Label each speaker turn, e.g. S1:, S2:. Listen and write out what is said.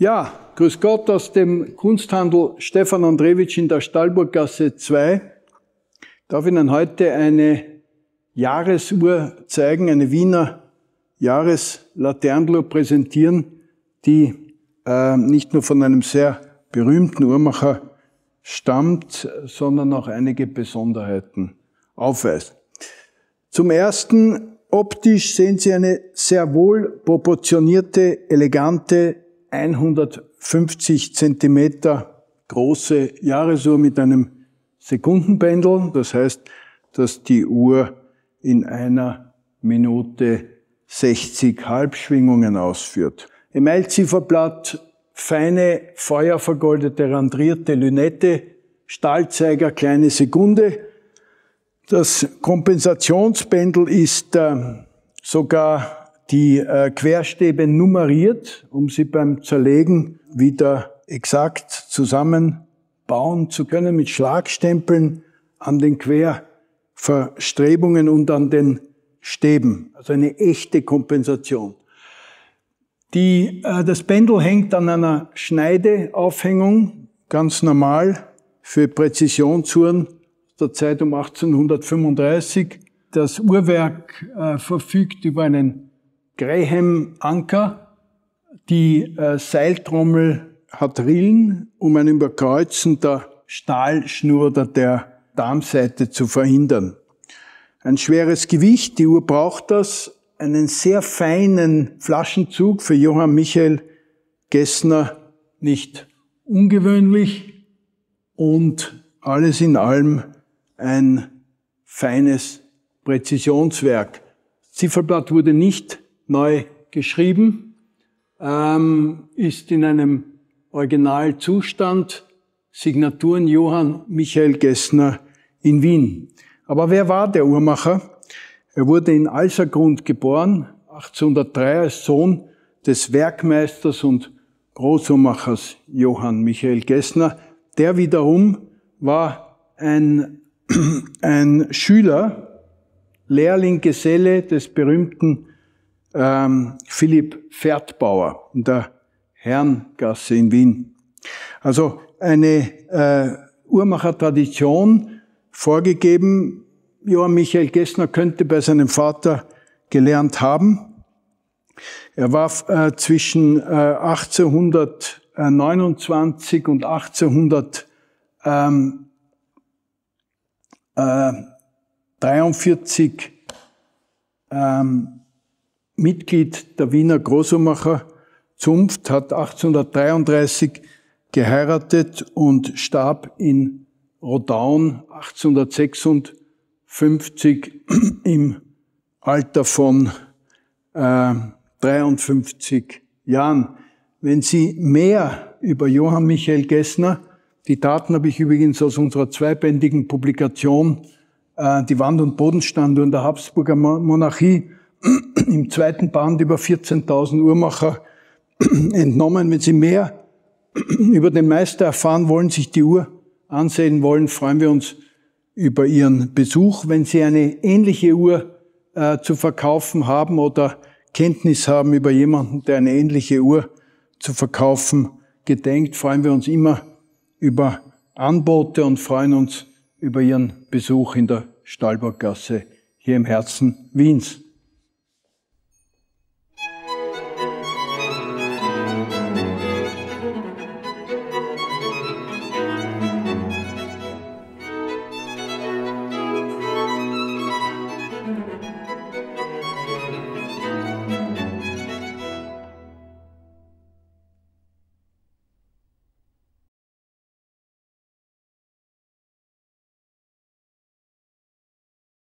S1: Ja, grüß Gott aus dem Kunsthandel Stefan Andrewitsch in der Stallburggasse 2. Darf Ihnen heute eine Jahresuhr zeigen, eine Wiener Jahreslaternenuhr präsentieren, die äh, nicht nur von einem sehr berühmten Uhrmacher stammt, sondern auch einige Besonderheiten aufweist. Zum ersten, optisch sehen Sie eine sehr wohl proportionierte, elegante 150 Zentimeter große Jahresuhr mit einem Sekundenpendel. Das heißt, dass die Uhr in einer Minute 60 Halbschwingungen ausführt. Im Eilzifferblatt feine, feuervergoldete, randrierte Lünette, Stahlzeiger, kleine Sekunde. Das Kompensationspendel ist äh, sogar die äh, Querstäbe nummeriert, um sie beim Zerlegen wieder exakt zusammenbauen zu können mit Schlagstempeln an den Querverstrebungen und an den Stäben. Also eine echte Kompensation. Die, äh, das Pendel hängt an einer Schneideaufhängung, ganz normal für Präzisionsuhren der Zeit um 1835. Das Uhrwerk äh, verfügt über einen Graham Anker. Die äh, Seiltrommel hat Rillen, um ein Überkreuzen der Stahlschnur oder der Darmseite zu verhindern. Ein schweres Gewicht, die Uhr braucht das, einen sehr feinen Flaschenzug für Johann Michael Gessner nicht ungewöhnlich und alles in allem ein feines Präzisionswerk. Zifferblatt wurde nicht neu geschrieben, ähm, ist in einem Originalzustand, Signaturen Johann Michael Gessner in Wien. Aber wer war der Uhrmacher? Er wurde in Alsergrund geboren, 1803 als Sohn des Werkmeisters und Großuhrmachers Johann Michael Gessner. Der wiederum war ein, ein Schüler, Lehrling, Geselle des berühmten ähm, Philipp Pferdbauer in der Herrengasse in Wien. Also eine äh, Uhrmachertradition vorgegeben. Johann Michael Gessner könnte bei seinem Vater gelernt haben. Er war äh, zwischen äh, 1829 und 1843 ähm, äh, ähm, Mitglied der Wiener Großumacher Zunft, hat 1833 geheiratet und starb in Rodaun 1856 im Alter von äh, 53 Jahren. Wenn Sie mehr über Johann Michael Gessner, die Daten habe ich übrigens aus unserer zweibändigen Publikation äh, Die Wand- und Bodenstandung der Habsburger Monarchie im zweiten Band über 14.000 Uhrmacher entnommen. Wenn Sie mehr über den Meister erfahren wollen, sich die Uhr ansehen wollen, freuen wir uns über Ihren Besuch. Wenn Sie eine ähnliche Uhr äh, zu verkaufen haben oder Kenntnis haben über jemanden, der eine ähnliche Uhr zu verkaufen gedenkt, freuen wir uns immer über Anbote und freuen uns über Ihren Besuch in der Stahlburggasse hier im Herzen Wiens.